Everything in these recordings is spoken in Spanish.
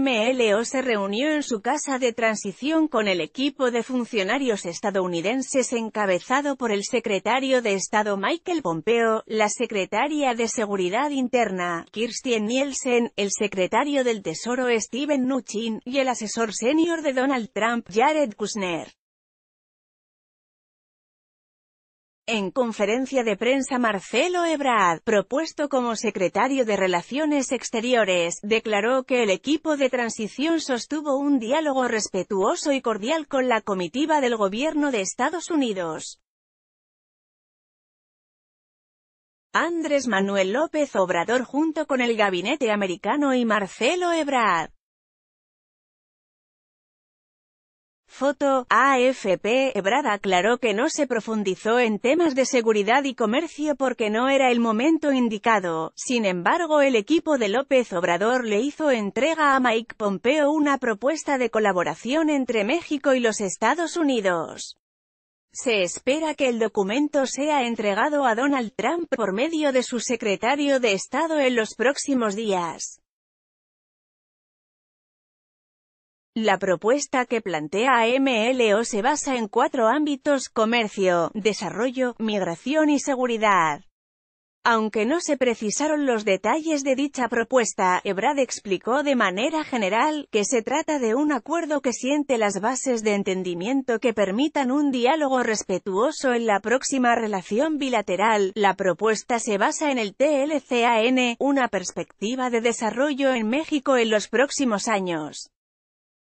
MLO se reunió en su casa de transición con el equipo de funcionarios estadounidenses encabezado por el secretario de Estado Michael Pompeo, la secretaria de Seguridad Interna, Kirstjen Nielsen, el secretario del Tesoro Steven Mnuchin y el asesor senior de Donald Trump, Jared Kushner. En conferencia de prensa Marcelo Ebrard, propuesto como secretario de Relaciones Exteriores, declaró que el equipo de transición sostuvo un diálogo respetuoso y cordial con la comitiva del gobierno de Estados Unidos. Andrés Manuel López Obrador junto con el gabinete americano y Marcelo Ebrard Foto, AFP, Ebrard aclaró que no se profundizó en temas de seguridad y comercio porque no era el momento indicado, sin embargo el equipo de López Obrador le hizo entrega a Mike Pompeo una propuesta de colaboración entre México y los Estados Unidos. Se espera que el documento sea entregado a Donald Trump por medio de su secretario de Estado en los próximos días. La propuesta que plantea MLO se basa en cuatro ámbitos, comercio, desarrollo, migración y seguridad. Aunque no se precisaron los detalles de dicha propuesta, Ebrad explicó de manera general, que se trata de un acuerdo que siente las bases de entendimiento que permitan un diálogo respetuoso en la próxima relación bilateral. La propuesta se basa en el TLCAN, una perspectiva de desarrollo en México en los próximos años.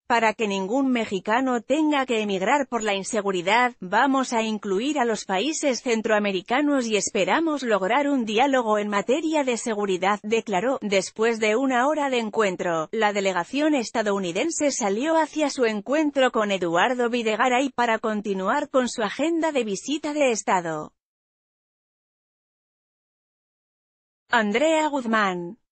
Para que ningún mexicano tenga que emigrar por la inseguridad, vamos a incluir a los países centroamericanos y esperamos lograr un diálogo en materia de seguridad, declaró. Después de una hora de encuentro, la delegación estadounidense salió hacia su encuentro con Eduardo Videgaray para continuar con su agenda de visita de Estado. Andrea Guzmán